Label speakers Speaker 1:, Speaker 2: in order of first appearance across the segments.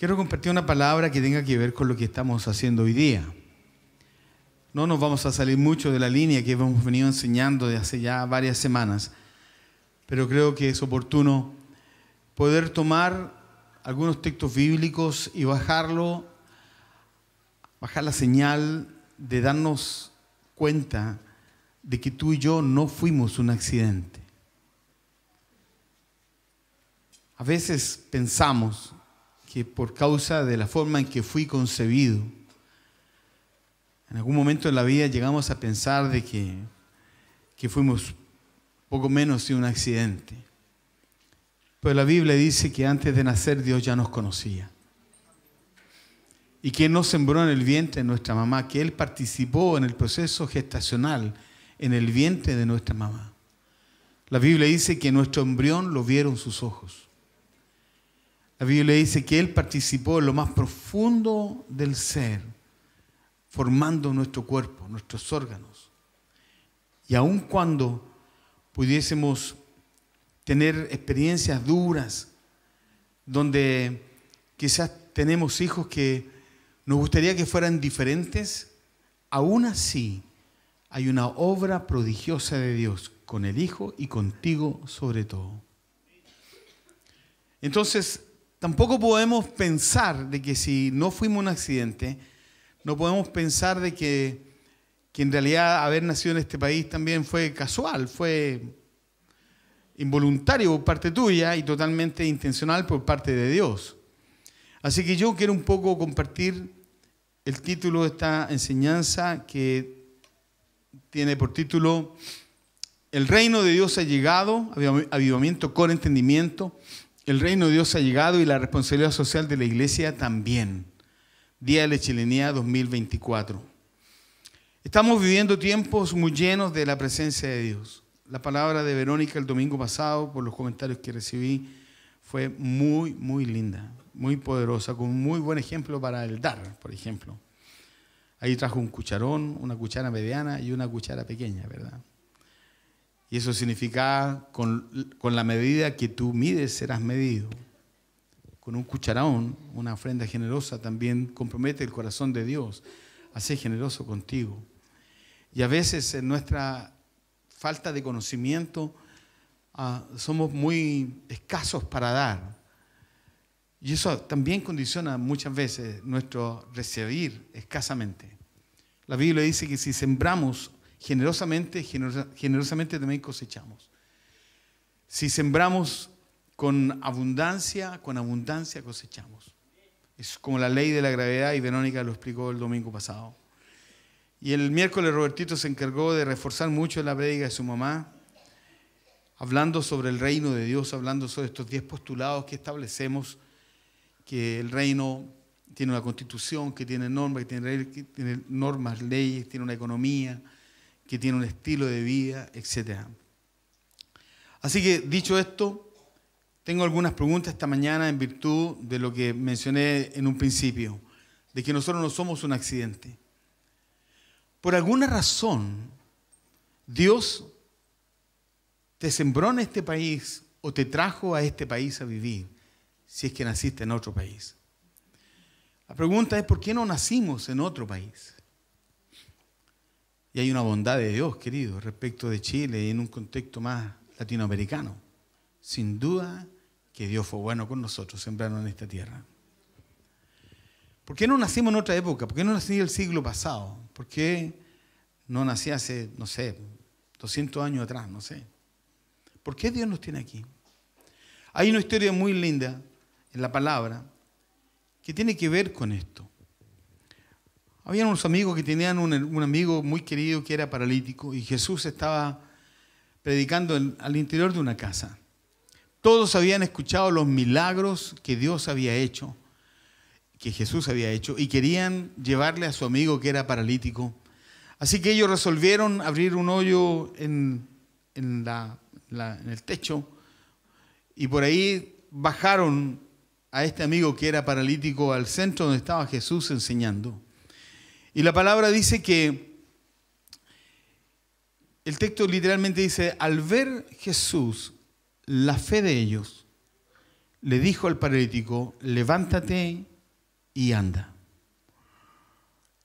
Speaker 1: Quiero compartir una palabra que tenga que ver con lo que estamos haciendo hoy día. No nos vamos a salir mucho de la línea que hemos venido enseñando de hace ya varias semanas, pero creo que es oportuno poder tomar algunos textos bíblicos y bajarlo, bajar la señal de darnos cuenta de que tú y yo no fuimos un accidente. A veces pensamos que por causa de la forma en que fui concebido, en algún momento en la vida llegamos a pensar de que, que fuimos poco menos de un accidente. Pero la Biblia dice que antes de nacer Dios ya nos conocía. Y que Él nos sembró en el vientre de nuestra mamá, que Él participó en el proceso gestacional en el vientre de nuestra mamá. La Biblia dice que nuestro embrión lo vieron sus ojos. La Biblia dice que Él participó en lo más profundo del ser, formando nuestro cuerpo, nuestros órganos. Y aun cuando pudiésemos tener experiencias duras, donde quizás tenemos hijos que nos gustaría que fueran diferentes, aún así hay una obra prodigiosa de Dios con el Hijo y contigo sobre todo. Entonces, Tampoco podemos pensar de que si no fuimos un accidente, no podemos pensar de que, que en realidad haber nacido en este país también fue casual, fue involuntario por parte tuya y totalmente intencional por parte de Dios. Así que yo quiero un poco compartir el título de esta enseñanza que tiene por título El reino de Dios ha llegado, avivamiento con entendimiento. El reino de Dios ha llegado y la responsabilidad social de la iglesia también. Día de la Chilenía 2024. Estamos viviendo tiempos muy llenos de la presencia de Dios. La palabra de Verónica el domingo pasado, por los comentarios que recibí, fue muy, muy linda, muy poderosa, con muy buen ejemplo para el dar, por ejemplo. Ahí trajo un cucharón, una cuchara mediana y una cuchara pequeña, ¿verdad? Y eso significa, con, con la medida que tú mides, serás medido. Con un cucharón, una ofrenda generosa, también compromete el corazón de Dios a ser generoso contigo. Y a veces en nuestra falta de conocimiento ah, somos muy escasos para dar. Y eso también condiciona muchas veces nuestro recibir escasamente. La Biblia dice que si sembramos generosamente, generosamente también cosechamos. Si sembramos con abundancia, con abundancia cosechamos. Es como la ley de la gravedad y Verónica lo explicó el domingo pasado. Y el miércoles Robertito se encargó de reforzar mucho la predica de su mamá, hablando sobre el reino de Dios, hablando sobre estos diez postulados que establecemos, que el reino tiene una constitución, que tiene normas, que tiene, que tiene normas, leyes, tiene una economía, que tiene un estilo de vida, etc. Así que dicho esto, tengo algunas preguntas esta mañana en virtud de lo que mencioné en un principio, de que nosotros no somos un accidente. Por alguna razón, Dios te sembró en este país o te trajo a este país a vivir, si es que naciste en otro país. La pregunta es, ¿por qué no nacimos en otro país? Y hay una bondad de Dios, querido, respecto de Chile y en un contexto más latinoamericano. Sin duda que Dios fue bueno con nosotros, sembrando en esta tierra. ¿Por qué no nacimos en otra época? ¿Por qué no nací el siglo pasado? ¿Por qué no nací hace, no sé, 200 años atrás? No sé. ¿Por qué Dios nos tiene aquí? Hay una historia muy linda en la palabra que tiene que ver con esto. Habían unos amigos que tenían un, amigo muy querido que era paralítico y Jesús estaba predicando al interior de una casa. Todos habían escuchado los milagros que Dios había hecho, que Jesús había hecho, y querían llevarle a su amigo que era paralítico. Así que ellos resolvieron abrir un hoyo en, en el techo y por ahí bajaron a este amigo que era paralítico al centro donde estaba Jesús enseñando. Y la palabra dice que, el texto literalmente dice, al ver Jesús la fe de ellos, le dijo al paralítico, levántate y anda.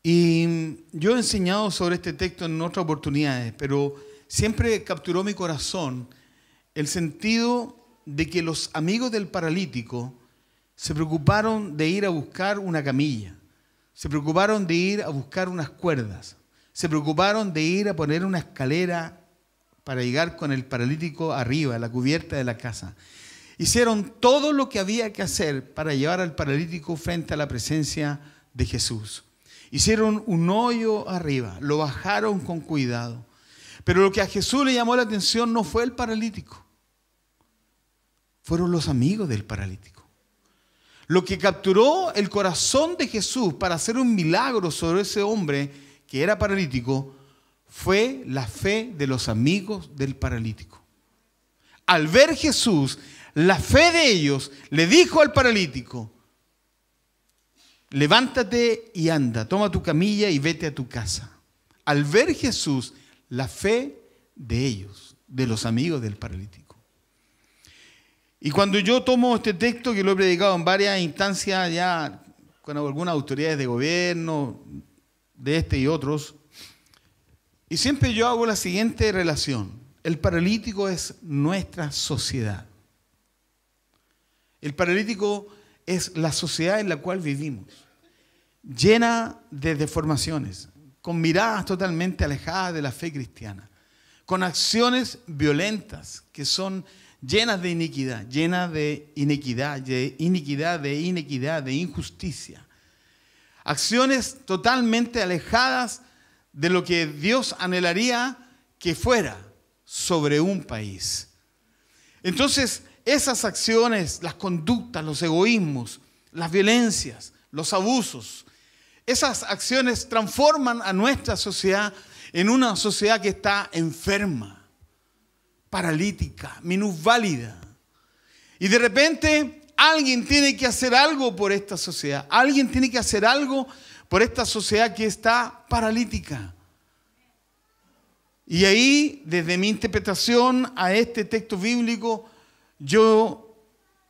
Speaker 1: Y yo he enseñado sobre este texto en otras oportunidades, pero siempre capturó mi corazón el sentido de que los amigos del paralítico se preocuparon de ir a buscar una camilla se preocuparon de ir a buscar unas cuerdas. Se preocuparon de ir a poner una escalera para llegar con el paralítico arriba, a la cubierta de la casa. Hicieron todo lo que había que hacer para llevar al paralítico frente a la presencia de Jesús. Hicieron un hoyo arriba, lo bajaron con cuidado. Pero lo que a Jesús le llamó la atención no fue el paralítico, fueron los amigos del paralítico. Lo que capturó el corazón de Jesús para hacer un milagro sobre ese hombre que era paralítico fue la fe de los amigos del paralítico. Al ver Jesús, la fe de ellos le dijo al paralítico, levántate y anda, toma tu camilla y vete a tu casa. Al ver Jesús, la fe de ellos, de los amigos del paralítico. Y cuando yo tomo este texto, que lo he predicado en varias instancias ya con algunas autoridades de gobierno, de este y otros, y siempre yo hago la siguiente relación. El paralítico es nuestra sociedad. El paralítico es la sociedad en la cual vivimos, llena de deformaciones, con miradas totalmente alejadas de la fe cristiana, con acciones violentas que son llenas de iniquidad, llenas de iniquidad, de iniquidad, de iniquidad, de injusticia. Acciones totalmente alejadas de lo que Dios anhelaría que fuera sobre un país. Entonces, esas acciones, las conductas, los egoísmos, las violencias, los abusos, esas acciones transforman a nuestra sociedad en una sociedad que está enferma paralítica, minusválida. Y de repente alguien tiene que hacer algo por esta sociedad. Alguien tiene que hacer algo por esta sociedad que está paralítica. Y ahí, desde mi interpretación a este texto bíblico, yo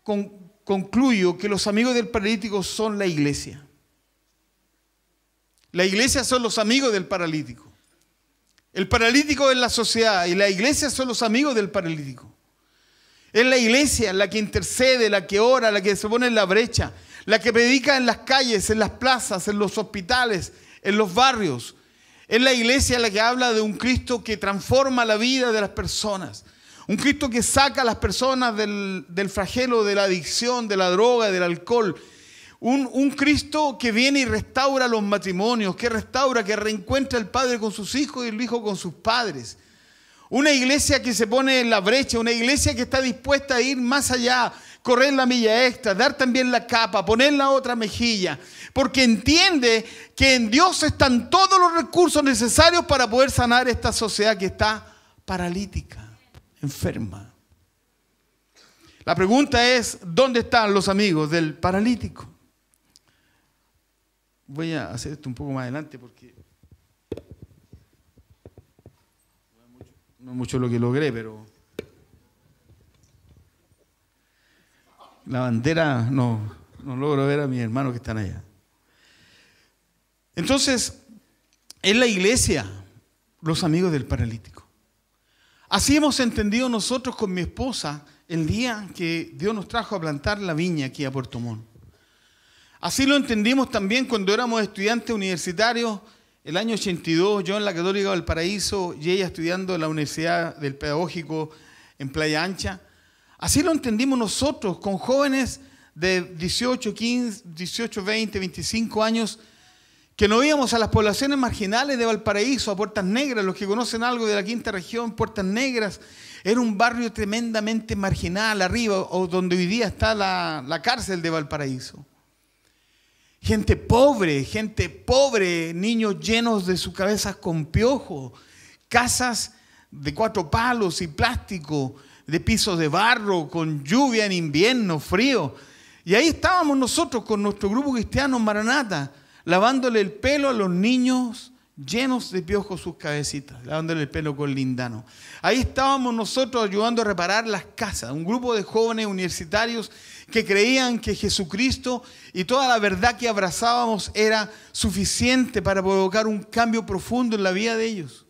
Speaker 1: concluyo que los amigos del paralítico son la iglesia. La iglesia son los amigos del paralítico. El paralítico es la sociedad y la iglesia son los amigos del paralítico. Es la iglesia la que intercede, la que ora, la que se pone en la brecha, la que predica en las calles, en las plazas, en los hospitales, en los barrios. Es la iglesia la que habla de un Cristo que transforma la vida de las personas. Un Cristo que saca a las personas del, del flagelo de la adicción, de la droga, del alcohol, un, Cristo que viene y restaura los matrimonios, que restaura, que reencuentra el padre con sus hijos y el hijo con sus padres. Una iglesia que se pone en la brecha, una iglesia que está dispuesta a ir más allá, correr la milla extra, dar también la capa, poner la otra mejilla, porque entiende que en Dios están todos los recursos necesarios para poder sanar esta sociedad que está paralítica, enferma. La pregunta es, ¿dónde están los amigos del paralítico? voy a hacer esto un poco más adelante porque no es mucho lo que logré, pero la bandera no, no logro ver a mis hermanos que están allá. Entonces, es la iglesia, los amigos del paralítico. Así hemos entendido nosotros con mi esposa el día que Dios nos trajo a plantar la viña aquí a Puerto Montt. Así lo entendimos también cuando éramos estudiantes universitarios. El año 82, yo en la Católica de Valparaíso y ella estudiando en la Universidad del Pedagógico en Playa Ancha. Así lo entendimos nosotros, con jóvenes de 18, 15, 18, 20, 25 años, que no íbamos a las poblaciones marginales de Valparaíso, a Puertas Negras, los que conocen algo de la quinta región, Puertas Negras, era un barrio tremendamente marginal arriba, o donde hoy día está la cárcel de Valparaíso. Gente pobre, gente pobre, niños llenos de sus cabezas con piojo, casas de cuatro palos y plástico, de pisos de barro, con lluvia en invierno, frío. Y ahí estábamos nosotros con nuestro grupo cristiano Maranata, lavándole el pelo a los niños llenos de piojo sus cabecitas, lavándole el pelo con lindano. Ahí estábamos nosotros ayudando a reparar las casas, un grupo de jóvenes universitarios que creían que Jesucristo y toda la verdad que abrazábamos era suficiente para provocar un cambio profundo en la vida de ellos.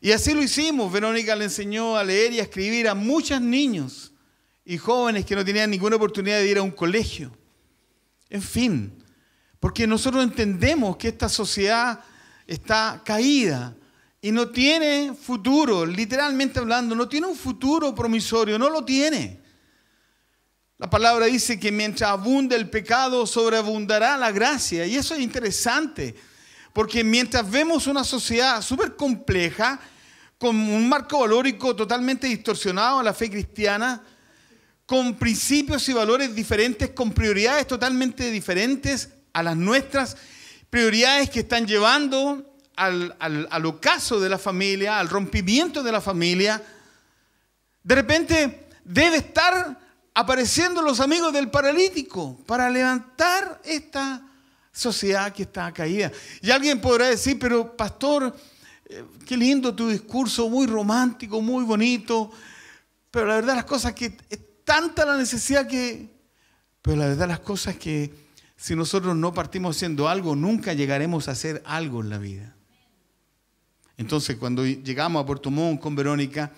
Speaker 1: Y así lo hicimos. Verónica le enseñó a leer y a escribir a muchos niños y jóvenes que no tenían ninguna oportunidad de ir a un colegio. En fin, porque nosotros entendemos que esta sociedad está caída, y no tiene futuro, literalmente hablando, no tiene un futuro promisorio, no lo tiene. La palabra dice que mientras abunde el pecado, sobreabundará la gracia. Y eso es interesante, porque mientras vemos una sociedad súper compleja, con un marco valórico totalmente distorsionado a la fe cristiana, con principios y valores diferentes, con prioridades totalmente diferentes a las nuestras, prioridades que están llevando al, al ocaso de la familia, al rompimiento de la familia, de repente debe estar apareciendo los amigos del paralítico para levantar esta sociedad que está caída. Y alguien podrá decir, pero pastor, eh, qué lindo tu discurso, muy romántico, muy bonito, pero la verdad las cosas que es tanta la necesidad que... Pero la verdad las cosas que si nosotros no partimos haciendo algo, nunca llegaremos a hacer algo en la vida. Entonces, cuando llegamos a Puerto Montt con Verónica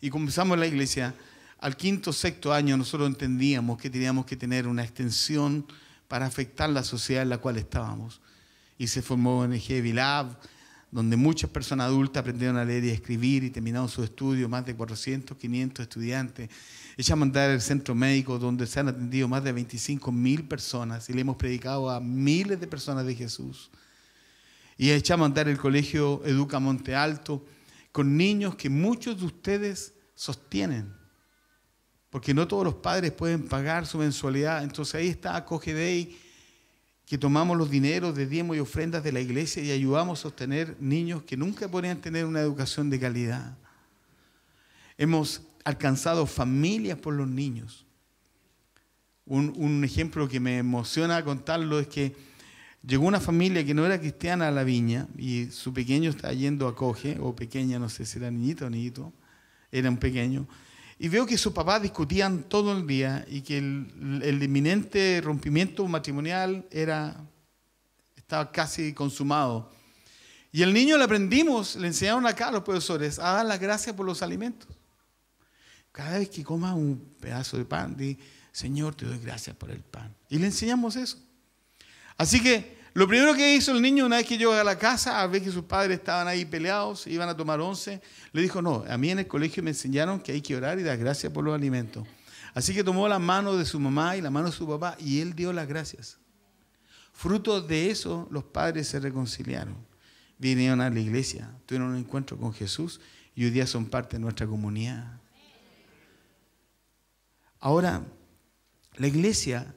Speaker 1: y comenzamos la iglesia, al quinto, sexto año nosotros entendíamos que teníamos que tener una extensión para afectar la sociedad en la cual estábamos. Y se formó ONG Lab, donde muchas personas adultas aprendieron a leer y escribir y terminaron su estudios, más de 400, 500 estudiantes. Echamos a andar el centro médico donde se han atendido más de 25 mil personas y le hemos predicado a miles de personas de Jesús. Y echamos a andar el colegio Educa Monte Alto con niños que muchos de ustedes sostienen porque no todos los padres pueden pagar su mensualidad. Entonces ahí está Day, que tomamos los dineros de diezmos y ofrendas de la iglesia y ayudamos a sostener niños que nunca podrían tener una educación de calidad. Hemos alcanzado familias por los niños. Un, un ejemplo que me emociona contarlo es que llegó una familia que no era cristiana a la viña y su pequeño estaba yendo a Coge, o pequeña, no sé si era niñito o niñito, era un pequeño y veo que su papá discutían todo el día y que el, inminente rompimiento matrimonial era, estaba casi consumado. Y el niño le aprendimos, le enseñaron acá a los profesores a dar las gracias por los alimentos. Cada vez que coma un pedazo de pan, di, Señor, te doy gracias por el pan. Y le enseñamos eso. Así que lo primero que hizo el niño una vez que llegó a la casa, a ver que sus padres estaban ahí peleados, iban a tomar once, le dijo, no, a mí en el colegio me enseñaron que hay que orar y dar gracias por los alimentos. Así que tomó la mano de su mamá y la mano de su papá y él dio las gracias. Fruto de eso, los padres se reconciliaron, vinieron a la iglesia, tuvieron un encuentro con Jesús y hoy día son parte de nuestra comunidad. Ahora, la iglesia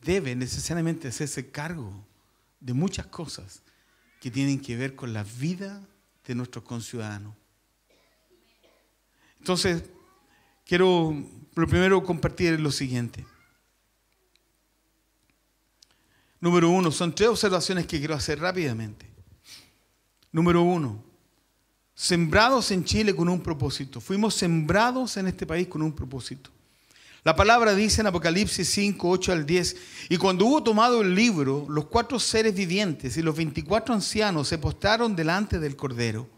Speaker 1: debe necesariamente hacerse cargo de muchas cosas que tienen que ver con la vida de nuestros conciudadanos. Entonces, quiero lo primero compartir lo siguiente. Número uno, son tres observaciones que quiero hacer rápidamente. Número uno, sembrados en Chile con un propósito. Fuimos sembrados en este país con un propósito. La palabra dice en Apocalipsis 5, 8 al 10, y cuando hubo tomado el libro, los cuatro seres vivientes y los veinticuatro ancianos se postraron delante del Cordero.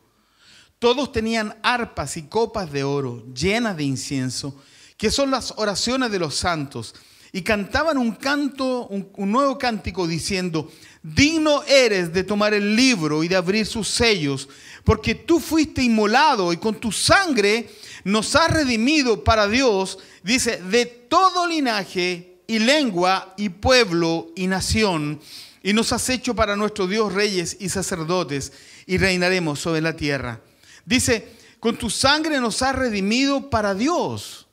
Speaker 1: Todos tenían arpas y copas de oro llenas de incienso, que son las oraciones de los santos y cantaban un canto, un, nuevo cántico diciendo, digno eres de tomar el libro y de abrir sus sellos, porque tú fuiste inmolado y con tu sangre nos has redimido para Dios, dice, de todo linaje y lengua y pueblo y nación, y nos has hecho para nuestro Dios reyes y sacerdotes, y reinaremos sobre la tierra. Dice, con tu sangre nos has redimido para Dios.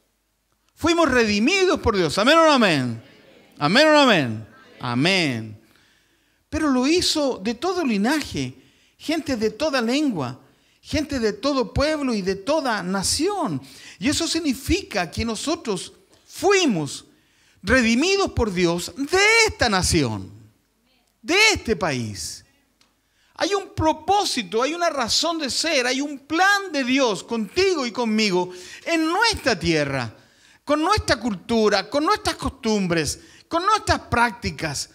Speaker 1: Fuimos redimidos por Dios. Amén o no amén. Amén o no amén. Amén. Pero lo hizo de todo linaje, gente de toda lengua, gente de todo pueblo y de toda nación. Y eso significa que nosotros fuimos redimidos por Dios de esta nación, de este país. Hay un propósito, hay una razón de ser, hay un plan de Dios contigo y conmigo en nuestra tierra con nuestra cultura, con nuestras costumbres, con nuestras prácticas.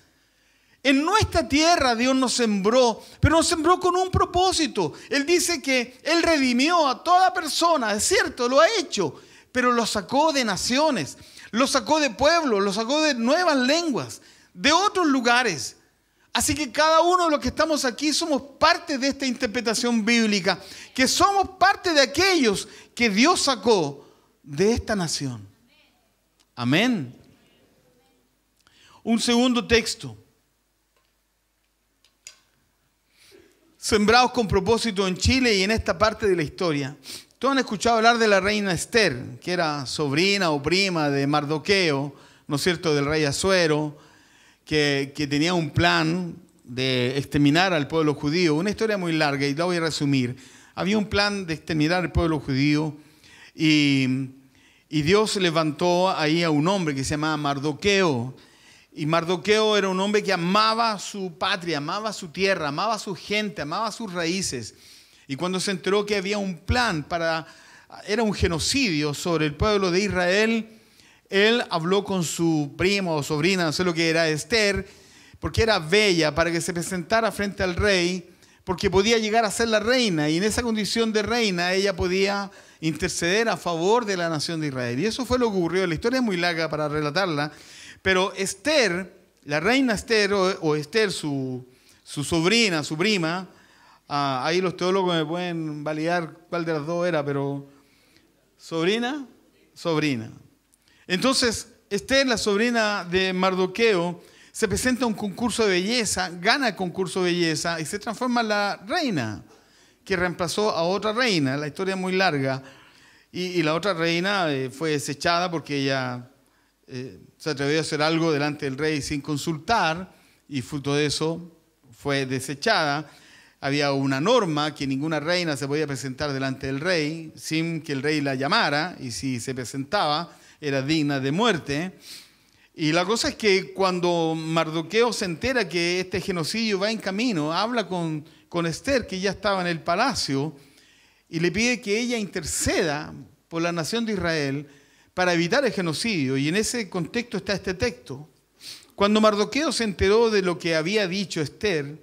Speaker 1: En nuestra tierra Dios nos sembró, pero nos sembró con un propósito. Él dice que Él redimió a toda persona, es cierto, lo ha hecho, pero lo sacó de naciones, lo sacó de pueblos, lo sacó de nuevas lenguas, de otros lugares. Así que cada uno de los que estamos aquí somos parte de esta interpretación bíblica, que somos parte de aquellos que Dios sacó de esta nación. Amén. Un segundo texto. Sembrados con propósito en Chile y en esta parte de la historia. Todos han escuchado hablar de la reina Esther, que era sobrina o prima de Mardoqueo, ¿no es cierto?, del rey Azuero, que, tenía un plan de exterminar al pueblo judío. Una historia muy larga y la voy a resumir. Había un plan de exterminar al pueblo judío y y Dios levantó ahí a un hombre que se llamaba Mardoqueo. Y Mardoqueo era un hombre que amaba su patria, amaba su tierra, amaba su gente, amaba sus raíces. Y cuando se enteró que había un plan para, era un genocidio sobre el pueblo de Israel, él habló con su primo o sobrina, no sé lo que era, Esther, porque era bella, para que se presentara frente al rey, porque podía llegar a ser la reina. Y en esa condición de reina ella podía interceder a favor de la nación de Israel. Y eso fue lo que ocurrió. La historia es muy larga para relatarla, pero Esther, la reina Esther, o, Esther, su, sobrina, su prima, ah, ahí los teólogos me pueden validar cuál de las dos era, pero sobrina, sobrina. Entonces, Esther, la sobrina de Mardoqueo, se presenta a un concurso de belleza, gana el concurso de belleza y se transforma en la reina que reemplazó a otra reina. La historia es muy larga. Y, la otra reina eh, fue desechada porque ella eh, se atrevió a hacer algo delante del rey sin consultar y fruto de eso fue desechada. Había una norma que ninguna reina se podía presentar delante del rey sin que el rey la llamara y si se presentaba era digna de muerte. Y la cosa es que cuando Mardoqueo se entera que este genocidio va en camino, habla con con Esther, que ya estaba en el palacio, y le pide que ella interceda por la nación de Israel para evitar el genocidio. Y en ese contexto está este texto. Cuando Mardoqueo se enteró de lo que había dicho Esther,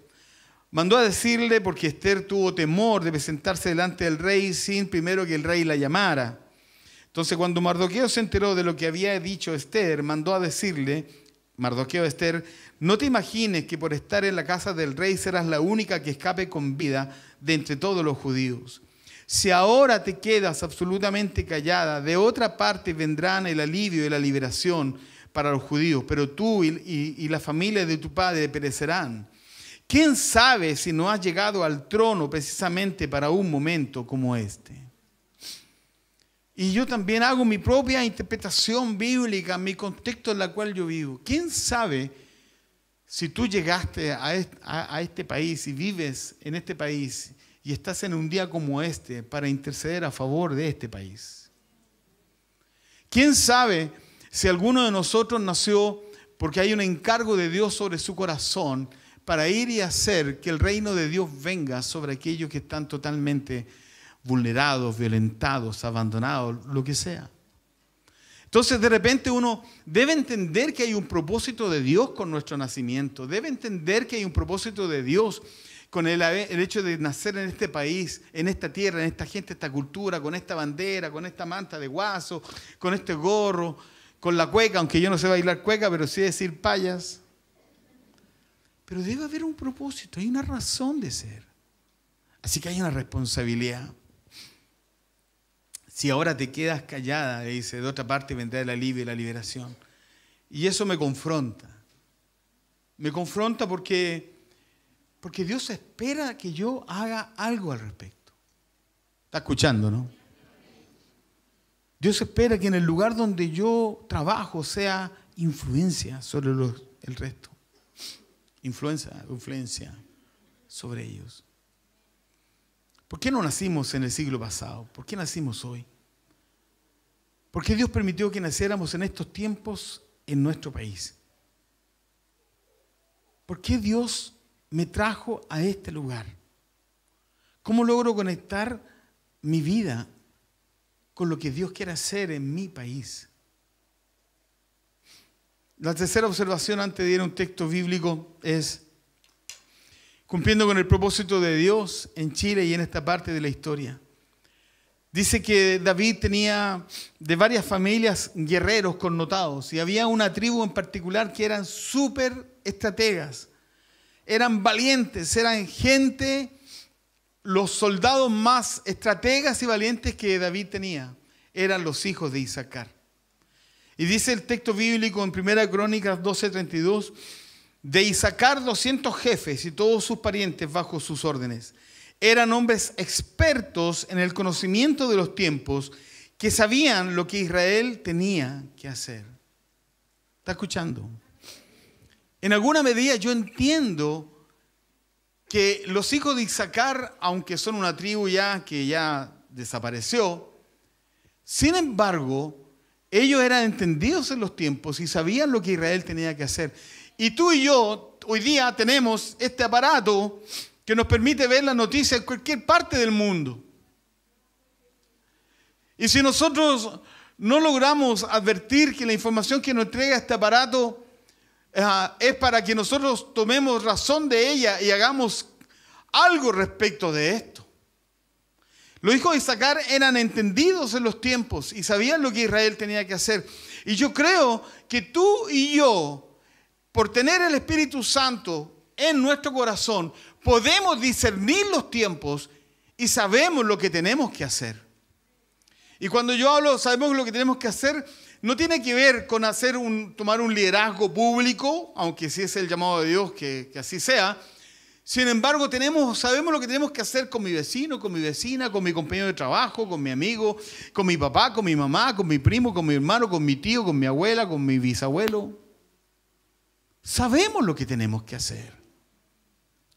Speaker 1: mandó a decirle, porque Esther tuvo temor de presentarse delante del rey sin primero que el rey la llamara. Entonces cuando Mardoqueo se enteró de lo que había dicho Esther, mandó a decirle, Mardoqueo Esther, no te imagines que por estar en la casa del rey serás la única que escape con vida de entre todos los judíos. Si ahora te quedas absolutamente callada, de otra parte vendrán el alivio y la liberación para los judíos, pero tú y, y la familia de tu padre perecerán. ¿Quién sabe si no has llegado al trono precisamente para un momento como este? Y yo también hago mi propia interpretación bíblica, mi contexto en la cual yo vivo. ¿Quién sabe si tú llegaste a este país y vives en este país y estás en un día como este para interceder a favor de este país? ¿Quién sabe si alguno de nosotros nació porque hay un encargo de Dios sobre su corazón para ir y hacer que el reino de Dios venga sobre aquellos que están totalmente vulnerados, violentados, abandonados, lo que sea. Entonces de repente uno debe entender que hay un propósito de Dios con nuestro nacimiento, debe entender que hay un propósito de Dios con el, hecho de nacer en este país, en esta tierra, en esta gente, esta cultura, con esta bandera, con esta manta de guaso, con este gorro, con la cueca, aunque yo no sé bailar cueca, pero sí decir payas. Pero debe haber un propósito, hay una razón de ser. Así que hay una responsabilidad. Si ahora te quedas callada, dice, de otra parte vendrá el alivio y la liberación. Y eso me confronta. Me confronta porque, porque Dios espera que yo haga algo al respecto. Está escuchando, ¿no? Dios espera que en el lugar donde yo trabajo sea influencia sobre el resto. Influencia, influencia sobre ellos. ¿Por qué no nacimos en el siglo pasado? ¿Por qué nacimos hoy? ¿Por qué Dios permitió que naciéramos en estos tiempos en nuestro país? ¿Por qué Dios me trajo a este lugar? ¿Cómo logro conectar mi vida con lo que Dios quiere hacer en mi país? La tercera observación antes de ir a un texto bíblico es cumpliendo con el propósito de Dios en Chile y en esta parte de la historia. Dice que David tenía de varias familias guerreros connotados y había una tribu en particular que eran súper estrategas, eran valientes, eran gente, los soldados más estrategas y valientes que David tenía eran los hijos de Isaacar. Y dice el texto bíblico en Primera Crónicas 12:32 de Isaacar 200 jefes y todos sus parientes bajo sus órdenes. Eran hombres expertos en el conocimiento de los tiempos que sabían lo que Israel tenía que hacer. ¿Está escuchando? En alguna medida yo entiendo que los hijos de Isaacar, aunque son una tribu ya que ya desapareció, sin embargo, ellos eran entendidos en los tiempos y sabían lo que Israel tenía que hacer. Y tú y yo hoy día tenemos este aparato que nos permite ver las noticia en cualquier parte del mundo. Y si nosotros no logramos advertir que la información que nos entrega este aparato eh, es para que nosotros tomemos razón de ella y hagamos algo respecto de esto. Los hijos de Isaacar eran entendidos en los tiempos y sabían lo que Israel tenía que hacer. Y yo creo que tú y yo por tener el Espíritu Santo en nuestro corazón, podemos discernir los tiempos y sabemos lo que tenemos que hacer. Y cuando yo hablo, sabemos lo que tenemos que hacer, no tiene que ver con hacer un, tomar un liderazgo público, aunque sí es el llamado de Dios que, así sea. Sin embargo, tenemos, sabemos lo que tenemos que hacer con mi vecino, con mi vecina, con mi compañero de trabajo, con mi amigo, con mi papá, con mi mamá, con mi primo, con mi hermano, con mi tío, con mi abuela, con mi bisabuelo sabemos lo que tenemos que hacer.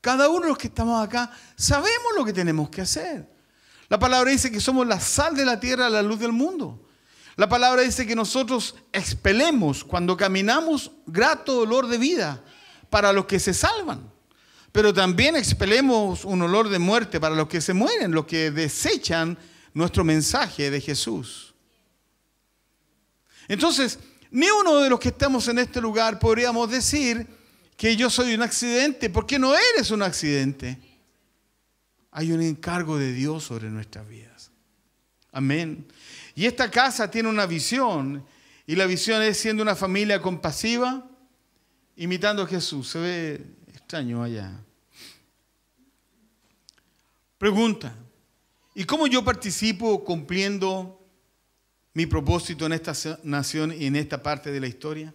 Speaker 1: Cada uno de los que estamos acá sabemos lo que tenemos que hacer. La palabra dice que somos la sal de la tierra, la luz del mundo. La palabra dice que nosotros expelemos cuando caminamos grato olor de vida para los que se salvan. Pero también expelemos un olor de muerte para los que se mueren, los que desechan nuestro mensaje de Jesús. Entonces, ni uno de los que estamos en este lugar podríamos decir que yo soy un accidente, porque no eres un accidente. Hay un encargo de Dios sobre nuestras vidas. Amén. Y esta casa tiene una visión, y la visión es siendo una familia compasiva, imitando a Jesús. Se ve extraño allá. Pregunta, ¿y cómo yo participo cumpliendo mi propósito en esta nación y en esta parte de la historia?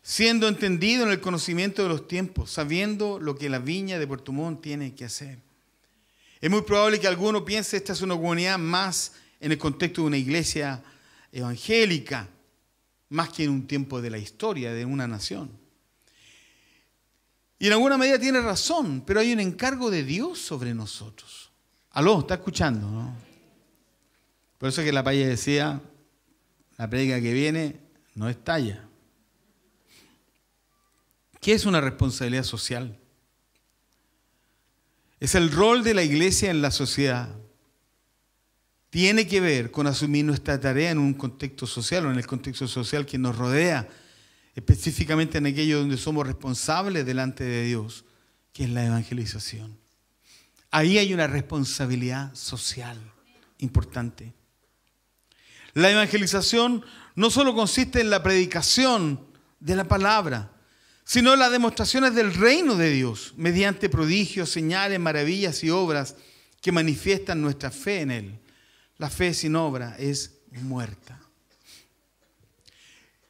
Speaker 1: Siendo entendido en el conocimiento de los tiempos, sabiendo lo que la viña de Puerto Montt tiene que hacer. Es muy probable que alguno piense esta es una comunidad más en el contexto de una iglesia evangélica, más que en un tiempo de la historia de una nación. Y en alguna medida tiene razón, pero hay un encargo de Dios sobre nosotros. Aló, está escuchando, ¿no? Por eso es que la paya decía, la predica que viene no estalla. ¿Qué es una responsabilidad social? Es el rol de la iglesia en la sociedad. Tiene que ver con asumir nuestra tarea en un contexto social o en el contexto social que nos rodea, específicamente en aquello donde somos responsables delante de Dios, que es la evangelización. Ahí hay una responsabilidad social importante. La evangelización no solo consiste en la predicación de la palabra, sino en las demostraciones del reino de Dios mediante prodigios, señales, maravillas y obras que manifiestan nuestra fe en Él. La fe sin obra es muerta.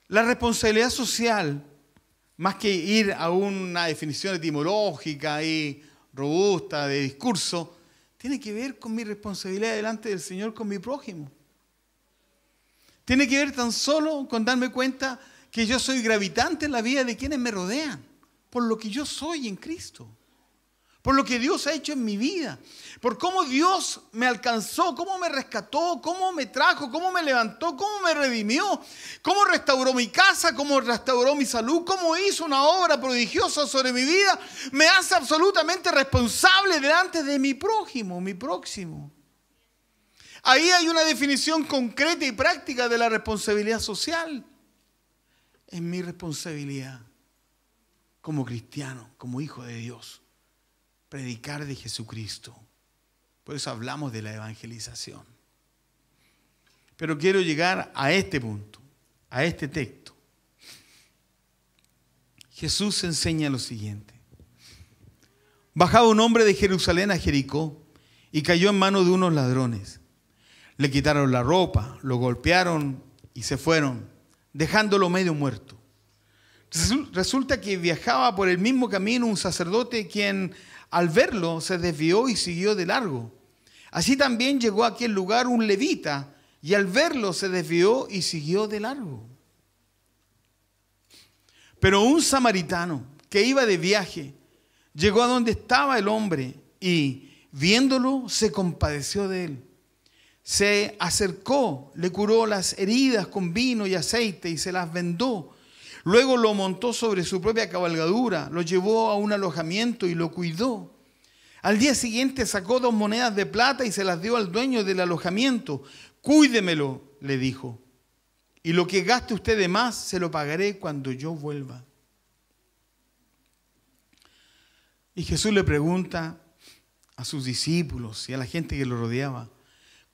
Speaker 1: La responsabilidad social, más que ir a una definición etimológica y robusta de discurso, tiene que ver con mi responsabilidad delante del Señor, con mi prójimo. Tiene que ver tan solo con darme cuenta que yo soy gravitante en la vida de quienes me rodean, por lo que yo soy en Cristo, por lo que Dios ha hecho en mi vida, por cómo Dios me alcanzó, cómo me rescató, cómo me trajo, cómo me levantó, cómo me redimió, cómo restauró mi casa, cómo restauró mi salud, cómo hizo una obra prodigiosa sobre mi vida, me hace absolutamente responsable delante de mi prójimo, mi próximo. Ahí hay una definición concreta y práctica de la responsabilidad social. Es mi responsabilidad como cristiano, como hijo de Dios, predicar de Jesucristo. Por eso hablamos de la evangelización. Pero quiero llegar a este punto, a este texto. Jesús enseña lo siguiente. Bajaba un hombre de Jerusalén a Jericó y cayó en manos de unos ladrones le quitaron la ropa, lo golpearon y se fueron, dejándolo medio muerto. Resulta que viajaba por el mismo camino un sacerdote quien al verlo se desvió y siguió de largo. Así también llegó a aquel lugar un levita y al verlo se desvió y siguió de largo. Pero un samaritano que iba de viaje llegó a donde estaba el hombre y viéndolo se compadeció de él se acercó, le curó las heridas con vino y aceite y se las vendó. Luego lo montó sobre su propia cabalgadura, lo llevó a un alojamiento y lo cuidó. Al día siguiente sacó dos monedas de plata y se las dio al dueño del alojamiento. Cuídemelo, le dijo. Y lo que gaste usted de más se lo pagaré cuando yo vuelva. Y Jesús le pregunta a sus discípulos y a la gente que lo rodeaba,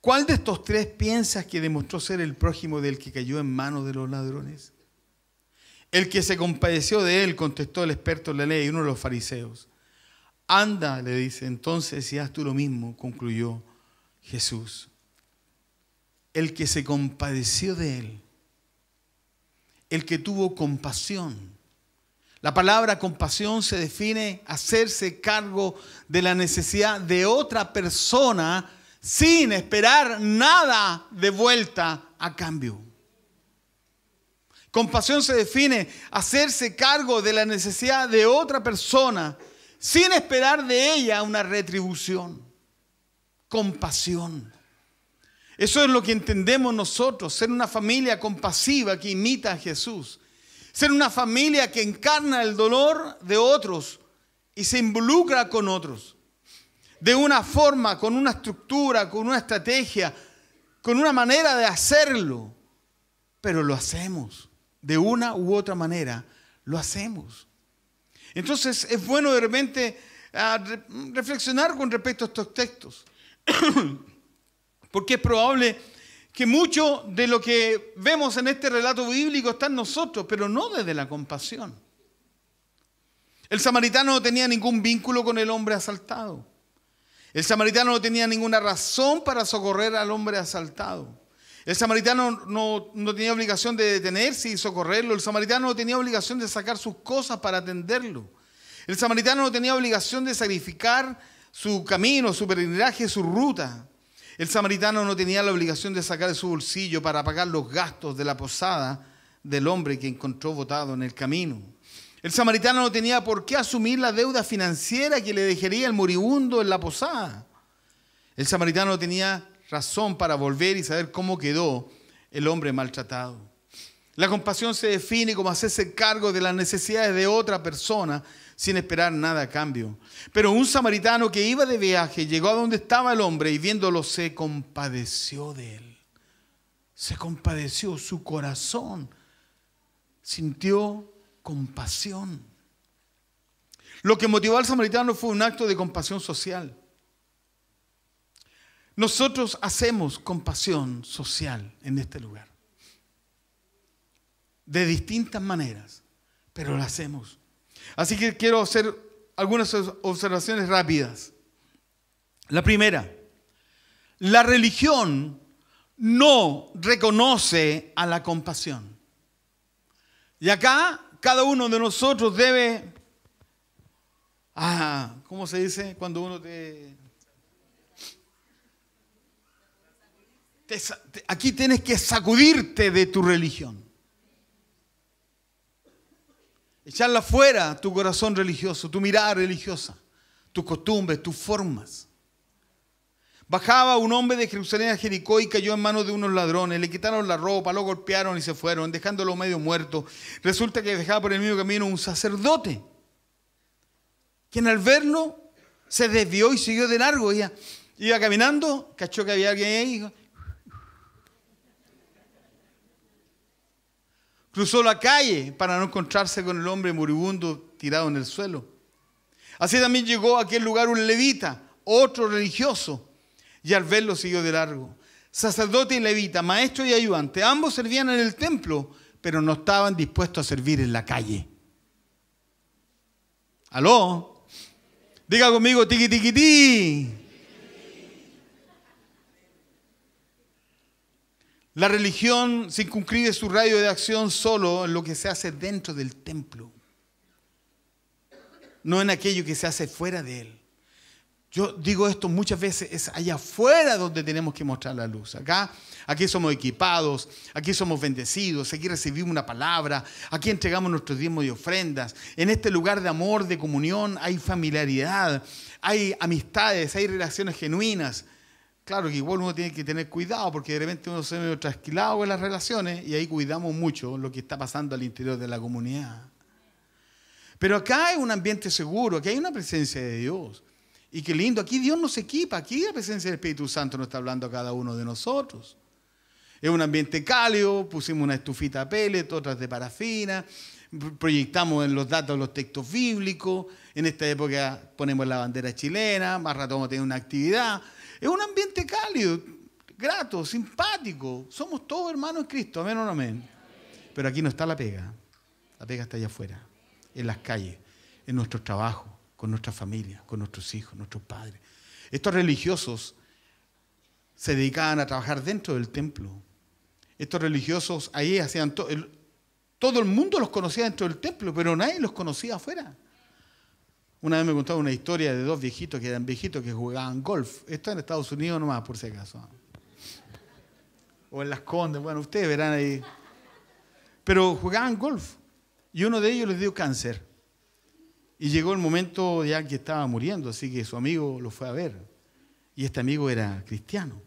Speaker 1: ¿Cuál de estos tres piensas que demostró ser el prójimo del que cayó en manos de los ladrones? El que se compadeció de él, contestó el experto en la ley, uno de los fariseos. Anda, le dice, entonces si haz tú lo mismo, concluyó Jesús. El que se compadeció de él, el que tuvo compasión. La palabra compasión se define hacerse cargo de la necesidad de otra persona sin esperar nada de vuelta a cambio. Compasión se define hacerse cargo de la necesidad de otra persona sin esperar de ella una retribución. Compasión. Eso es lo que entendemos nosotros, ser una familia compasiva que imita a Jesús. Ser una familia que encarna el dolor de otros y se involucra con otros de una forma, con una estructura, con una estrategia, con una manera de hacerlo, pero lo hacemos. De una u otra manera, lo hacemos. Entonces es bueno de repente ah, reflexionar con respecto a estos textos, porque es probable que mucho de lo que vemos en este relato bíblico está en nosotros, pero no desde la compasión. El samaritano no tenía ningún vínculo con el hombre asaltado. El samaritano no tenía ninguna razón para socorrer al hombre asaltado. El samaritano no, tenía obligación de detenerse y socorrerlo. El samaritano no tenía obligación de sacar sus cosas para atenderlo. El samaritano no tenía obligación de sacrificar su camino, su peregrinaje, su ruta. El samaritano no tenía la obligación de sacar de su bolsillo para pagar los gastos de la posada del hombre que encontró votado en el camino. El samaritano no tenía por qué asumir la deuda financiera que le dejaría el moribundo en la posada. El samaritano tenía razón para volver y saber cómo quedó el hombre maltratado. La compasión se define como hacerse cargo de las necesidades de otra persona sin esperar nada a cambio. Pero un samaritano que iba de viaje llegó a donde estaba el hombre y viéndolo se compadeció de él. Se compadeció su corazón. Sintió compasión. Lo que motivó al samaritano fue un acto de compasión social. Nosotros hacemos compasión social en este lugar. De distintas maneras, pero la hacemos. Así que quiero hacer algunas observaciones rápidas. La primera, la religión no reconoce a la compasión. Y acá cada uno de nosotros debe, ah, ¿cómo se dice? Cuando uno te... aquí tienes que sacudirte de tu religión. Echarla fuera tu corazón religioso, tu mirada religiosa, tus costumbres, tus formas. Bajaba un hombre de Jerusalén a Jericó y cayó en manos de unos ladrones. Le quitaron la ropa, lo golpearon y se fueron, dejándolo medio muerto. Resulta que dejaba por el mismo camino un sacerdote, quien al verlo se desvió y siguió de largo. Iba, caminando, cachó que había alguien ahí. Cruzó la calle para no encontrarse con el hombre moribundo tirado en el suelo. Así también llegó a aquel lugar un levita, otro religioso y al verlo siguió de largo. Sacerdote y levita, maestro y ayudante, ambos servían en el templo, pero no estaban dispuestos a servir en la calle. ¿Aló? Diga conmigo, tiqui La religión circunscribe su radio de acción solo en lo que se hace dentro del templo, no en aquello que se hace fuera de él. Yo digo esto muchas veces, es allá afuera donde tenemos que mostrar la luz. Acá, aquí somos equipados, aquí somos bendecidos, aquí recibimos una palabra, aquí entregamos nuestros diezmos de ofrendas. En este lugar de amor, de comunión, hay familiaridad, hay amistades, hay relaciones genuinas. Claro que igual uno tiene que tener cuidado porque de repente uno se ve trasquilado en las relaciones y ahí cuidamos mucho lo que está pasando al interior de la comunidad. Pero acá hay un ambiente seguro, aquí hay una presencia de Dios. Y qué lindo, aquí Dios nos equipa, aquí la presencia del Espíritu Santo nos está hablando a cada uno de nosotros. Es un ambiente cálido, pusimos una estufita a pellets otras de parafina, proyectamos en los datos los textos bíblicos, en esta época ponemos la bandera chilena, más rato vamos a tener una actividad. Es un ambiente cálido, grato, simpático. Somos todos hermanos en Cristo, amén o no amén. Pero aquí no está la pega, la pega está allá afuera, en las calles, en nuestros trabajos con nuestra familia, con nuestros hijos, nuestros padres. Estos religiosos se dedicaban a trabajar dentro del templo. Estos religiosos ahí hacían todo. Todo el mundo los conocía dentro del templo, pero nadie los conocía afuera. Una vez me contaba una historia de dos viejitos que eran viejitos que jugaban golf. Esto en Estados Unidos nomás, por si acaso. O en las Condes, bueno, ustedes verán ahí. Pero jugaban golf. Y uno de ellos les dio cáncer. Y llegó el momento ya que estaba muriendo, así que su amigo lo fue a ver. Y este amigo era cristiano.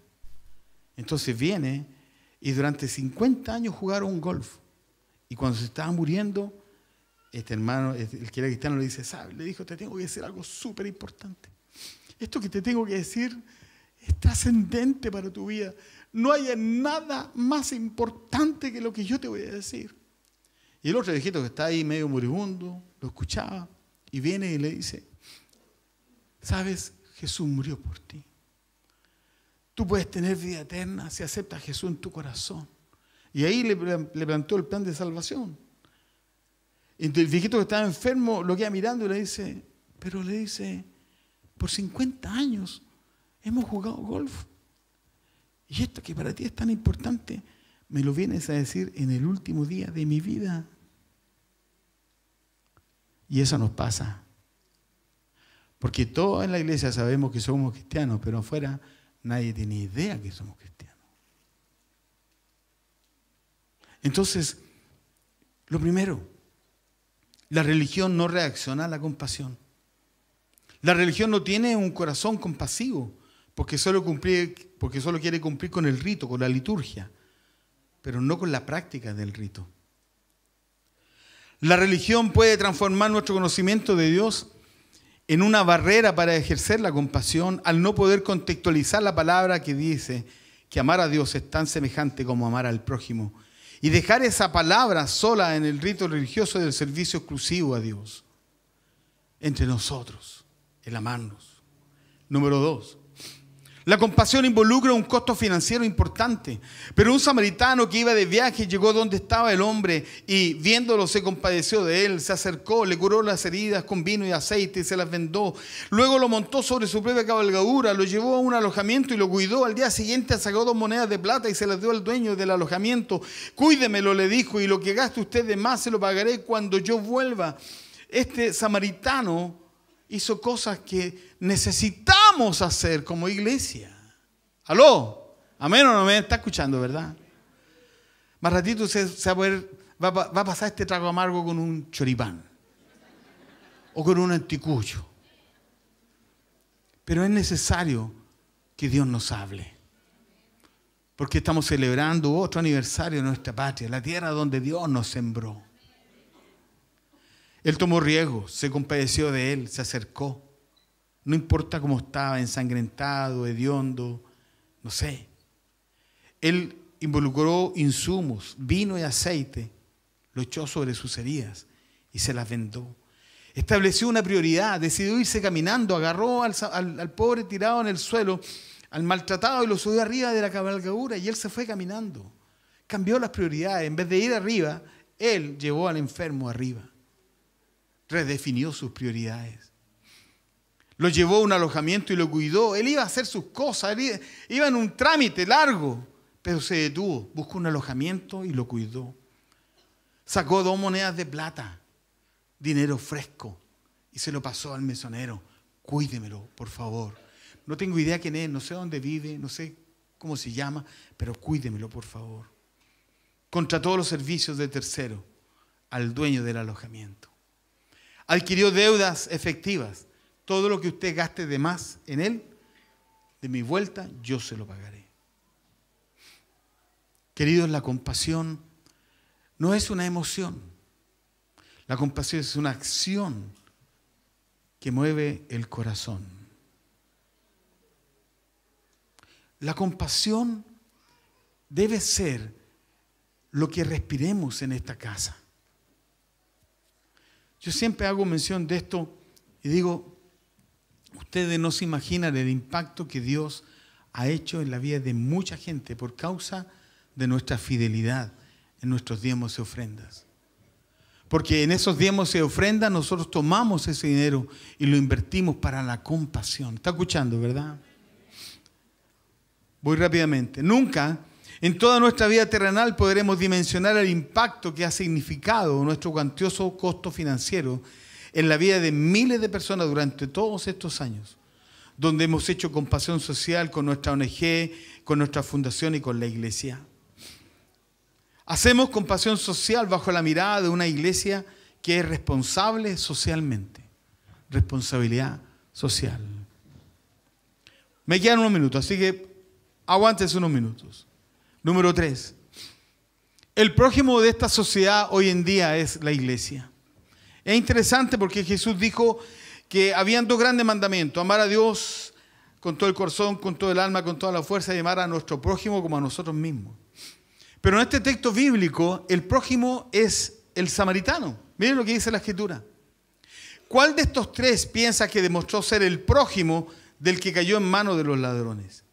Speaker 1: Entonces viene y durante 50 años jugaron golf. Y cuando se estaba muriendo, este hermano, este, el que era cristiano, le dice, ¿sabes? Le dijo, te tengo que decir algo súper importante. Esto que te tengo que decir es trascendente para tu vida. No hay nada más importante que lo que yo te voy a decir. Y el otro viejito que está ahí medio moribundo, lo escuchaba y viene y le dice, sabes, Jesús murió por ti. Tú puedes tener vida eterna si aceptas a Jesús en tu corazón. Y ahí le, le el plan de salvación. Y el viejito que estaba enfermo lo queda mirando y le dice, pero le dice, por 50 años hemos jugado golf. Y esto que para ti es tan importante, me lo vienes a decir en el último día de mi vida. Y eso nos pasa. Porque todos en la iglesia sabemos que somos cristianos, pero afuera nadie tiene idea que somos cristianos. Entonces, lo primero, la religión no reacciona a la compasión. La religión no tiene un corazón compasivo, porque solo, cumplir, porque solo quiere cumplir con el rito, con la liturgia, pero no con la práctica del rito. La religión puede transformar nuestro conocimiento de Dios en una barrera para ejercer la compasión al no poder contextualizar la palabra que dice que amar a Dios es tan semejante como amar al prójimo y dejar esa palabra sola en el rito religioso del servicio exclusivo a Dios entre nosotros, el amarnos. Número dos, la compasión involucra un costo financiero importante, pero un samaritano que iba de viaje llegó donde estaba el hombre y viéndolo se compadeció de él, se acercó, le curó las heridas con vino y aceite y se las vendó. Luego lo montó sobre su propia cabalgadura, lo llevó a un alojamiento y lo cuidó. Al día siguiente sacó dos monedas de plata y se las dio al dueño del alojamiento. Cuídemelo, le dijo, y lo que gaste usted de más se lo pagaré cuando yo vuelva. Este samaritano hizo cosas que necesitaba vamos a hacer como iglesia? ¿Aló? Amén o no me está escuchando, ¿verdad? Más ratito se va a, poder, pasar este trago amargo con un choripán o con un anticucho. Pero es necesario que Dios nos hable. Porque estamos celebrando otro aniversario en nuestra patria, la tierra donde Dios nos sembró. Él tomó riesgo, se compadeció de él, se acercó. No importa cómo estaba, ensangrentado, hediondo, no sé. Él involucró insumos, vino y aceite, lo echó sobre sus heridas y se las vendó. Estableció una prioridad, decidió irse caminando, agarró al, pobre tirado en el suelo, al maltratado y lo subió arriba de la cabalgadura y él se fue caminando. Cambió las prioridades, en vez de ir arriba, él llevó al enfermo arriba. Redefinió sus prioridades. Lo llevó a un alojamiento y lo cuidó. Él iba a hacer sus cosas, iba en un trámite largo, pero se detuvo, buscó un alojamiento y lo cuidó. Sacó dos monedas de plata, dinero fresco, y se lo pasó al mesonero. Cuídemelo, por favor. No tengo idea quién es, no sé dónde vive, no sé cómo se llama, pero cuídemelo, por favor. Contrató los servicios de tercero al dueño del alojamiento. Adquirió deudas efectivas todo lo que usted gaste de más en él, de mi vuelta, yo se lo pagaré. Queridos, la compasión no es una emoción. La compasión es una acción que mueve el corazón. La compasión debe ser lo que respiremos en esta casa. Yo siempre hago mención de esto y digo, Ustedes no se imaginan el impacto que Dios ha hecho en la vida de mucha gente por causa de nuestra fidelidad en nuestros diezmos y ofrendas. Porque en esos diezmos y ofrendas nosotros tomamos ese dinero y lo invertimos para la compasión. ¿Está escuchando, verdad? Voy rápidamente. Nunca en toda nuestra vida terrenal podremos dimensionar el impacto que ha significado nuestro cuantioso costo financiero en la vida de miles de personas durante todos estos años, donde hemos hecho compasión social con nuestra ONG, con nuestra fundación y con la iglesia. Hacemos compasión social bajo la mirada de una iglesia que es responsable socialmente. Responsabilidad social. Me quedan unos minutos, así que aguantes unos minutos. Número tres. El prójimo de esta sociedad hoy en día es la iglesia. Es interesante porque Jesús dijo que habían dos grandes mandamientos, amar a Dios con todo el corazón, con todo el alma, con toda la fuerza y amar a nuestro prójimo como a nosotros mismos. Pero en este texto bíblico, el prójimo es el samaritano. Miren lo que dice la escritura. ¿Cuál de estos tres piensa que demostró ser el prójimo del que cayó en manos de los ladrones?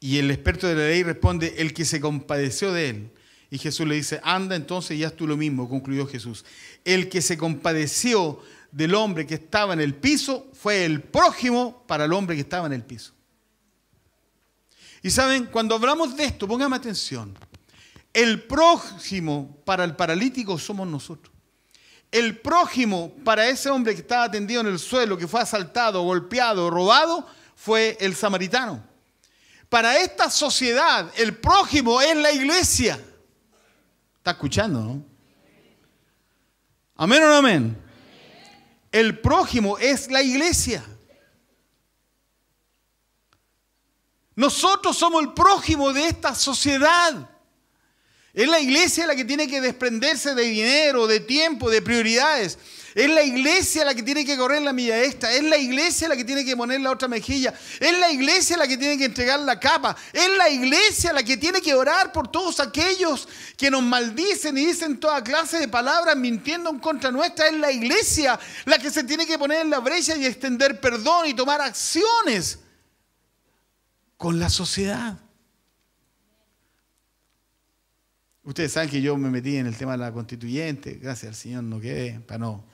Speaker 1: Y el experto de la ley responde, el que se compadeció de él. Y Jesús le dice, anda entonces y haz tú lo mismo, concluyó Jesús. El que se compadeció del hombre que estaba en el piso fue el prójimo para el hombre que estaba en el piso. Y saben, cuando hablamos de esto, pónganme atención, el prójimo para el paralítico somos nosotros. El prójimo para ese hombre que estaba tendido en el suelo, que fue asaltado, golpeado, robado, fue el samaritano. Para esta sociedad, el prójimo es la iglesia escuchando, ¿no? Amén o no amén. El prójimo es la iglesia. Nosotros somos el prójimo de esta sociedad. Es la iglesia la que tiene que desprenderse de dinero, de tiempo, de prioridades. Es la iglesia la que tiene que correr la milla esta. Es la iglesia la que tiene que poner la otra mejilla. Es la iglesia la que tiene que entregar la capa. Es la iglesia la que tiene que orar por todos aquellos que nos maldicen y dicen toda clase de palabras mintiendo en contra nuestra. Es la iglesia la que se tiene que poner en la brecha y extender perdón y tomar acciones con la sociedad. Ustedes saben que yo me metí en el tema de la constituyente, gracias al Señor, no quedé, para no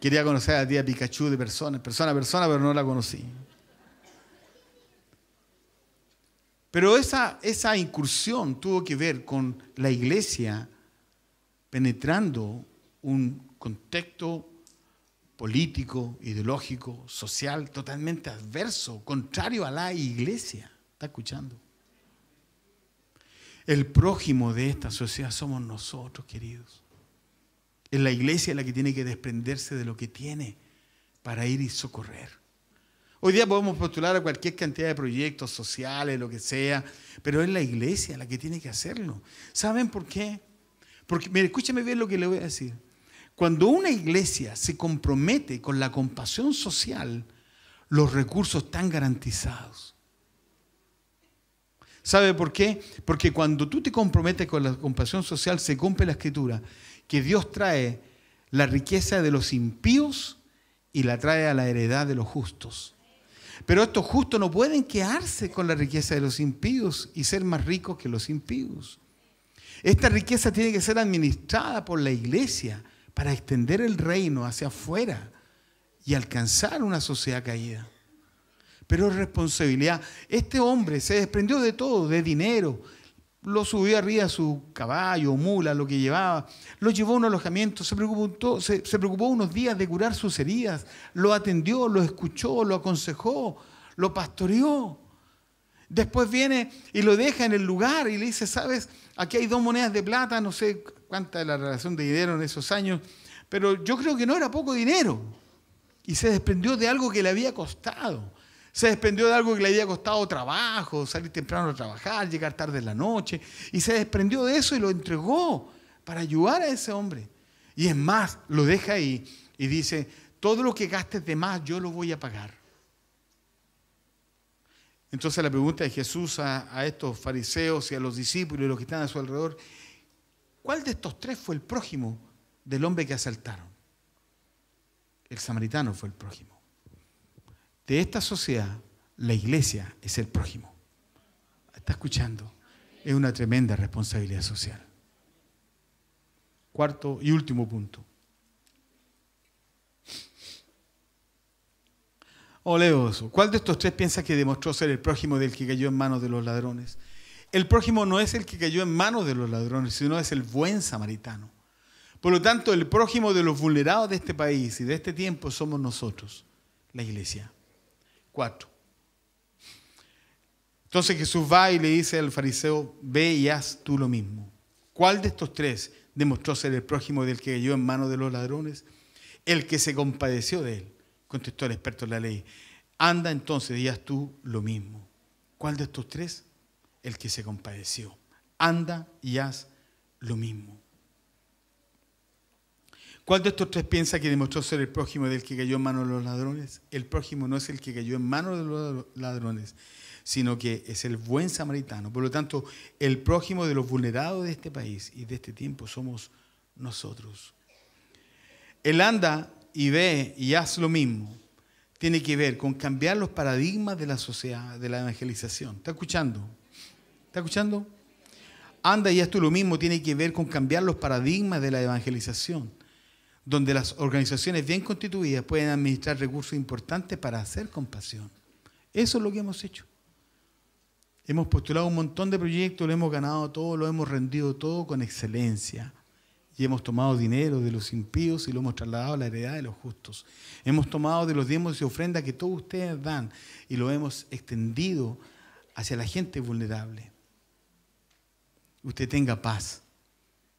Speaker 1: Quería conocer a la tía Pikachu de persona, persona a persona, pero no la conocí. Pero esa, esa incursión tuvo que ver con la iglesia penetrando un contexto político, ideológico, social, totalmente adverso, contrario a la iglesia. ¿Está escuchando? El prójimo de esta sociedad somos nosotros, queridos. Es la iglesia la que tiene que desprenderse de lo que tiene para ir y socorrer. Hoy día podemos postular a cualquier cantidad de proyectos sociales, lo que sea, pero es la iglesia la que tiene que hacerlo. ¿Saben por qué? Porque, mire, escúchame bien lo que le voy a decir. Cuando una iglesia se compromete con la compasión social, los recursos están garantizados. ¿Sabe por qué? Porque cuando tú te comprometes con la compasión social, se cumple la escritura que Dios trae la riqueza de los impíos y la trae a la heredad de los justos. Pero estos justos no pueden quedarse con la riqueza de los impíos y ser más ricos que los impíos. Esta riqueza tiene que ser administrada por la iglesia para extender el reino hacia afuera y alcanzar una sociedad caída. Pero es responsabilidad. Este hombre se desprendió de todo, de dinero, lo subió arriba su caballo, mula, lo que llevaba, lo llevó a un alojamiento, se preocupó, se, se preocupó unos días de curar sus heridas, lo atendió, lo escuchó, lo aconsejó, lo pastoreó. Después viene y lo deja en el lugar y le dice, sabes, aquí hay dos monedas de plata, no sé cuánta es la relación de dinero en esos años, pero yo creo que no era poco dinero. Y se desprendió de algo que le había costado se desprendió de algo que le había costado trabajo, salir temprano a trabajar, llegar tarde en la noche, y se desprendió de eso y lo entregó para ayudar a ese hombre. Y es más, lo deja ahí y dice, todo lo que gastes de más yo lo voy a pagar. Entonces la pregunta de Jesús a, estos fariseos y a los discípulos y los que están a su alrededor, ¿cuál de estos tres fue el prójimo del hombre que asaltaron? El samaritano fue el prójimo de esta sociedad, la iglesia es el prójimo. ¿Está escuchando? Es una tremenda responsabilidad social. Cuarto y último punto. Oleoso. Oh, ¿Cuál de estos tres piensa que demostró ser el prójimo del que cayó en manos de los ladrones? El prójimo no es el que cayó en manos de los ladrones, sino es el buen samaritano. Por lo tanto, el prójimo de los vulnerados de este país y de este tiempo somos nosotros, la iglesia. 4. Entonces Jesús va y le dice al fariseo, ve y haz tú lo mismo. ¿Cuál de estos tres demostró ser el prójimo del que cayó en manos de los ladrones? El que se compadeció de él, contestó el experto en la ley. Anda entonces y haz tú lo mismo. ¿Cuál de estos tres? El que se compadeció. Anda y haz lo mismo. ¿Cuál de estos tres piensa que demostró ser el prójimo del que cayó en manos de los ladrones? El prójimo no es el que cayó en manos de los ladrones, sino que es el buen samaritano. Por lo tanto, el prójimo de los vulnerados de este país y de este tiempo somos nosotros. El anda y ve y haz lo mismo tiene que ver con cambiar los paradigmas de la sociedad, de la evangelización. ¿Está escuchando? ¿Está escuchando? Anda y haz tú lo mismo tiene que ver con cambiar los paradigmas de la evangelización donde las organizaciones bien constituidas pueden administrar recursos importantes para hacer compasión. Eso es lo que hemos hecho. Hemos postulado un montón de proyectos, lo hemos ganado todo, lo hemos rendido todo con excelencia. Y hemos tomado dinero de los impíos y lo hemos trasladado a la heredad de los justos. Hemos tomado de los diezmos y ofrendas que todos ustedes dan y lo hemos extendido hacia la gente vulnerable. Usted tenga paz,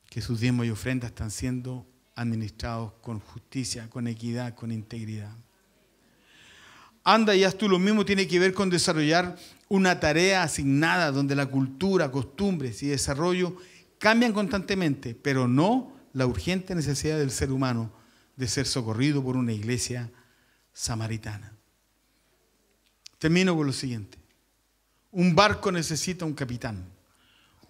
Speaker 1: que sus diezmos y ofrendas están siendo administrados con justicia, con equidad, con integridad. Anda y haz tú lo mismo tiene que ver con desarrollar una tarea asignada donde la cultura, costumbres y desarrollo cambian constantemente, pero no la urgente necesidad del ser humano de ser socorrido por una iglesia samaritana. Termino con lo siguiente. Un barco necesita un capitán,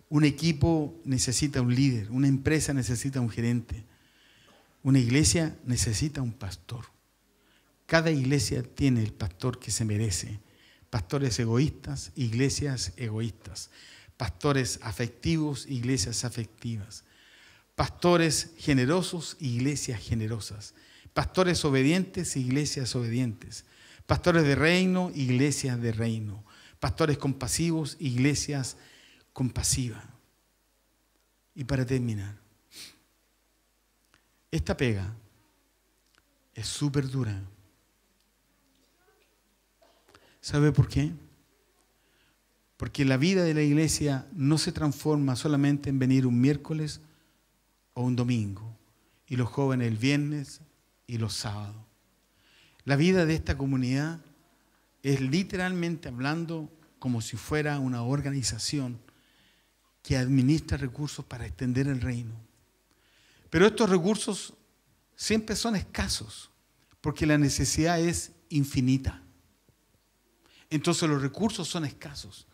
Speaker 1: un equipo necesita un líder, una empresa necesita un gerente, una iglesia necesita un pastor. Cada iglesia tiene el pastor que se merece. Pastores egoístas, iglesias egoístas. Pastores afectivos, iglesias afectivas. Pastores generosos, iglesias generosas. Pastores obedientes, iglesias obedientes. Pastores de reino, iglesias de reino. Pastores compasivos, iglesias compasivas. Y para terminar, esta pega es súper dura. ¿Sabe por qué? Porque la vida de la iglesia no se transforma solamente en venir un miércoles o un domingo, y los jóvenes el viernes y los sábados. La vida de esta comunidad es literalmente hablando como si fuera una organización que administra recursos para extender el reino. Pero estos recursos siempre son escasos, porque la necesidad es infinita. Entonces los recursos son escasos.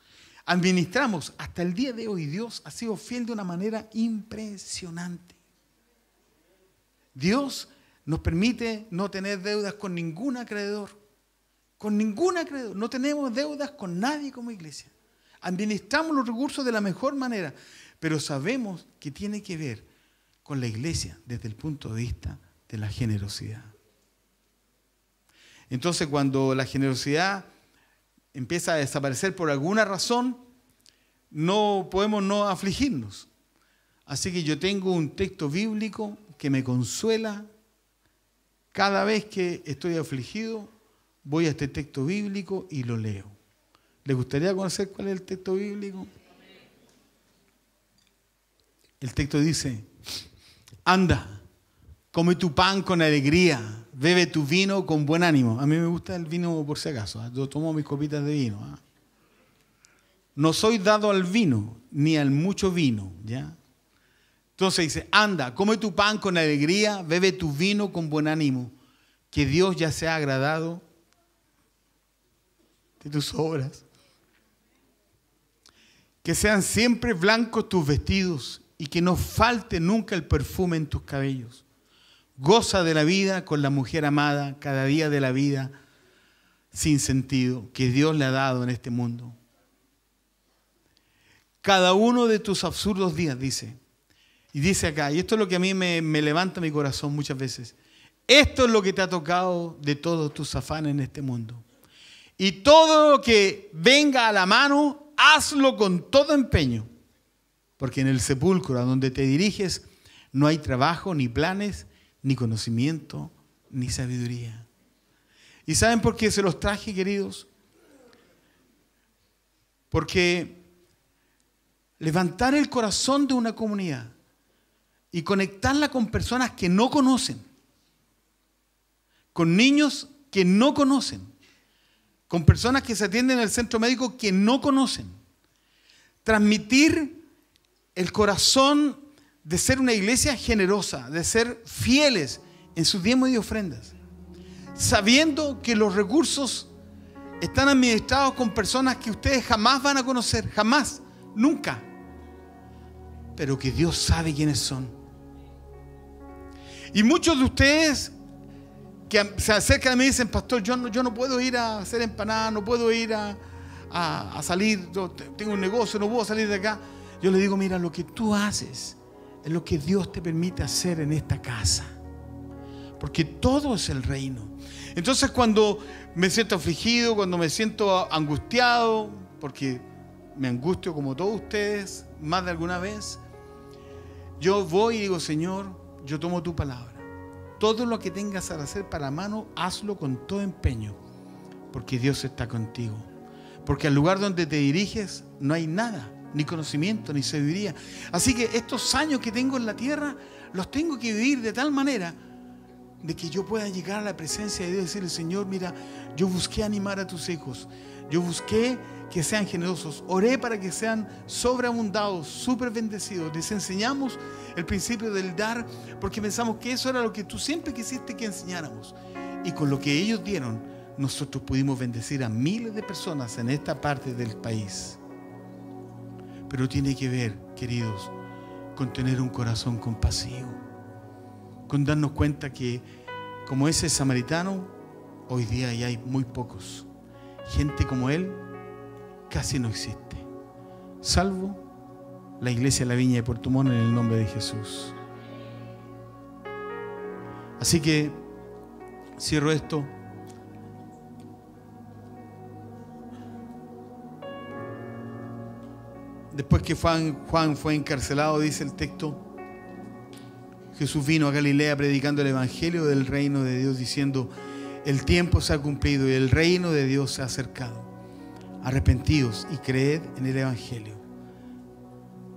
Speaker 1: Administramos hasta el día de hoy, Dios ha sido fiel de una manera impresionante. Dios nos permite no tener deudas con ningún acreedor, con ningún acreedor, no tenemos deudas con nadie como iglesia. Administramos los recursos de la mejor manera, pero sabemos que tiene que ver con la iglesia desde el punto de vista de la generosidad. Entonces cuando la generosidad empieza a desaparecer por alguna razón, no podemos no afligirnos. Así que yo tengo un texto bíblico que me consuela. Cada vez que estoy afligido, voy a este texto bíblico y lo leo. ¿Le gustaría conocer cuál es el texto bíblico? El texto dice, anda, come tu pan con alegría, bebe tu vino con buen ánimo. A mí me gusta el vino por si acaso, ¿eh? yo tomo mis copitas de vino. ¿eh? No soy dado al vino, ni al mucho vino, ¿ya? Entonces dice, anda, come tu pan con alegría, bebe tu vino con buen ánimo, que Dios ya sea agradado de tus obras. Que sean siempre blancos tus vestidos y que no falte nunca el perfume en tus cabellos. Goza de la vida con la mujer amada cada día de la vida sin sentido que Dios le ha dado en este mundo. Cada uno de tus absurdos días, dice. Y dice acá, y esto es lo que a mí me, levanta mi corazón muchas veces. Esto es lo que te ha tocado de todos tus afanes en este mundo. Y todo lo que venga a la mano, hazlo con todo empeño porque en el sepulcro a donde te diriges no hay trabajo, ni planes, ni conocimiento, ni sabiduría. ¿Y saben por qué se los traje, queridos? Porque levantar el corazón de una comunidad y conectarla con personas que no conocen, con niños que no conocen, con personas que se atienden en el centro médico que no conocen, transmitir el corazón de ser una iglesia generosa, de ser fieles en sus diezmos y ofrendas, sabiendo que los recursos están administrados con personas que ustedes jamás van a conocer, jamás, nunca, pero que Dios sabe quiénes son. Y muchos de ustedes que se acercan a mí dicen, pastor, yo no, yo no puedo ir a hacer empanadas, no puedo ir a, salir, tengo un negocio, no puedo salir de acá. Yo le digo, mira, lo que tú haces es lo que Dios te permite hacer en esta casa. Porque todo es el reino. Entonces cuando me siento afligido, cuando me siento angustiado, porque me angustio como todos ustedes más de alguna vez, yo voy y digo, Señor, yo tomo tu palabra. Todo lo que tengas a hacer para mano, hazlo con todo empeño, porque Dios está contigo. Porque al lugar donde te diriges no hay nada ni conocimiento, ni sabiduría. Así que estos años que tengo en la tierra, los tengo que vivir de tal manera de que yo pueda llegar a la presencia de Dios y decirle, Señor, mira, yo busqué animar a tus hijos, yo busqué que sean generosos, oré para que sean sobreabundados, súper bendecidos. Les enseñamos el principio del dar porque pensamos que eso era lo que tú siempre quisiste que enseñáramos. Y con lo que ellos dieron, nosotros pudimos bendecir a miles de personas en esta parte del país. Pero tiene que ver, queridos, con tener un corazón compasivo, con darnos cuenta que como ese samaritano, hoy día ya hay muy pocos. Gente como él casi no existe, salvo la iglesia de la viña de Portumón en el nombre de Jesús. Así que cierro esto Después que Juan, fue encarcelado, dice el texto, Jesús vino a Galilea predicando el Evangelio del reino de Dios, diciendo, el tiempo se ha cumplido y el reino de Dios se ha acercado. arrepentidos y creed en el Evangelio.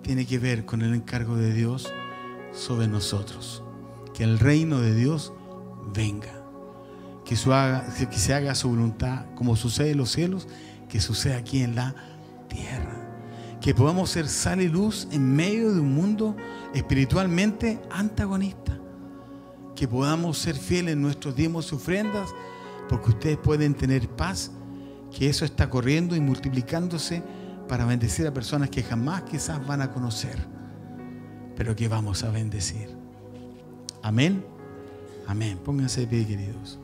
Speaker 1: Tiene que ver con el encargo de Dios sobre nosotros. Que el reino de Dios venga. Que, que se haga su voluntad como sucede en los cielos, que suceda aquí en la tierra que podamos ser sal y luz en medio de un mundo espiritualmente antagonista. Que podamos ser fieles en nuestros diezmos y ofrendas, porque ustedes pueden tener paz, que eso está corriendo y multiplicándose para bendecir a personas que jamás quizás van a conocer, pero que vamos a bendecir. Amén. Amén. Pónganse de pie, queridos.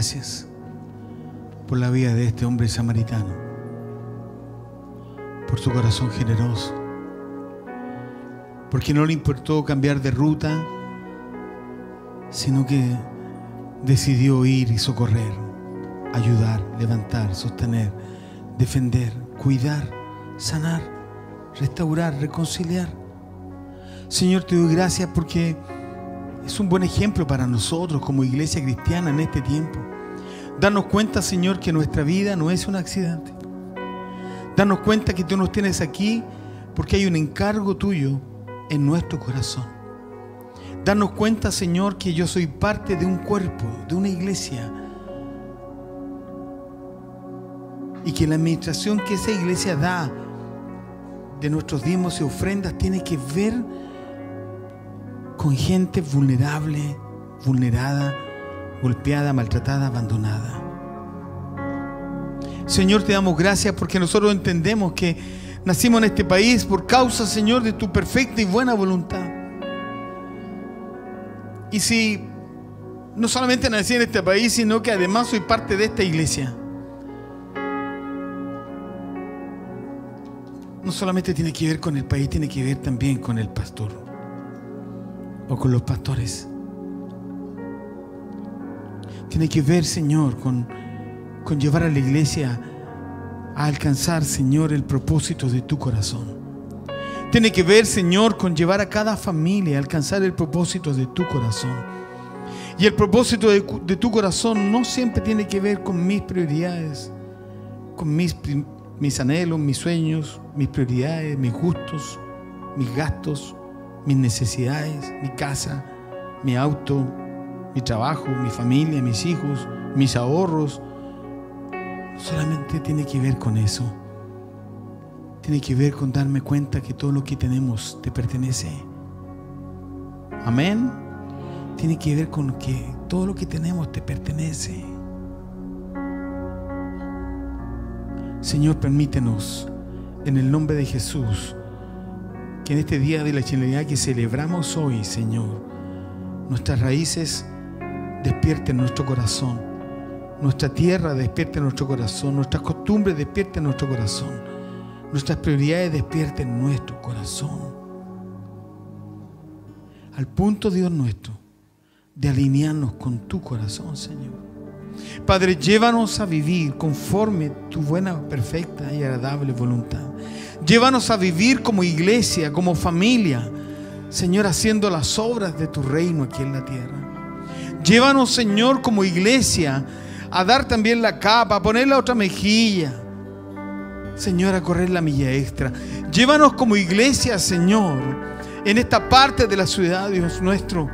Speaker 1: gracias por la vida de este hombre samaritano, por su corazón generoso, porque no le importó cambiar de ruta, sino que decidió ir y socorrer, ayudar, levantar, sostener, defender, cuidar, sanar, restaurar, reconciliar. Señor, te doy gracias porque es un buen ejemplo para nosotros como iglesia cristiana en este tiempo. Danos cuenta, Señor, que nuestra vida no es un accidente. Danos cuenta que tú nos tienes aquí porque hay un encargo tuyo en nuestro corazón. Danos cuenta, Señor, que yo soy parte de un cuerpo, de una iglesia. Y que la administración que esa iglesia da de nuestros dimos y ofrendas tiene que ver con gente vulnerable, vulnerada, golpeada, maltratada, abandonada. Señor, te damos gracias porque nosotros entendemos que nacimos en este país por causa, Señor, de tu perfecta y buena voluntad. Y si no solamente nací en este país, sino que además soy parte de esta iglesia. No solamente tiene que ver con el país, tiene que ver también con el pastor o con los pastores. Tiene que ver, Señor, con, con llevar a la iglesia a alcanzar, Señor, el propósito de tu corazón. Tiene que ver, Señor, con llevar a cada familia a alcanzar el propósito de tu corazón. Y el propósito de, tu corazón no siempre tiene que ver con mis prioridades, con mis, mis anhelos, mis sueños, mis prioridades, mis gustos, mis gastos mis necesidades, mi casa, mi auto, mi trabajo, mi familia, mis hijos, mis ahorros. Solamente tiene que ver con eso. Tiene que ver con darme cuenta que todo lo que tenemos te pertenece. Amén. Tiene que ver con que todo lo que tenemos te pertenece. Señor, permítenos, en el nombre de Jesús, que en este día de la chilenidad que celebramos hoy, Señor, nuestras raíces despierten nuestro corazón, nuestra tierra despierte nuestro corazón, nuestras costumbres despierten nuestro corazón, nuestras prioridades despierten nuestro corazón. Al punto, Dios nuestro, de alinearnos con tu corazón, Señor. Padre, llévanos a vivir conforme tu buena, perfecta y agradable voluntad. Llévanos a vivir como iglesia, como familia, Señor, haciendo las obras de tu reino aquí en la tierra. Llévanos, Señor, como iglesia, a dar también la capa, a poner la otra mejilla. Señor, a correr la milla extra. Llévanos como iglesia, Señor, en esta parte de la ciudad, Dios nuestro,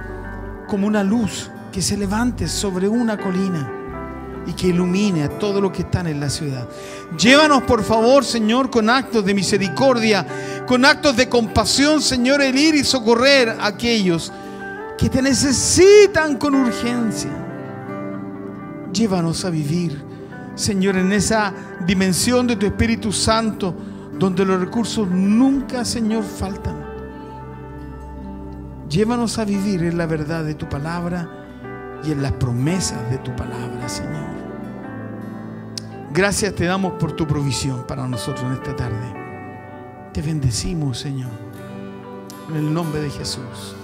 Speaker 1: como una luz que se levante sobre una colina y que ilumine a todos los que están en la ciudad. Llévanos, por favor, Señor, con actos de misericordia, con actos de compasión, Señor, el ir y socorrer a aquellos que te necesitan con urgencia. Llévanos a vivir, Señor, en esa dimensión de tu Espíritu Santo, donde los recursos nunca, Señor, faltan. Llévanos a vivir en la verdad de tu palabra y en las promesas de tu palabra, Señor. Gracias te damos por tu provisión para nosotros en esta tarde. Te bendecimos, Señor. En el nombre de Jesús.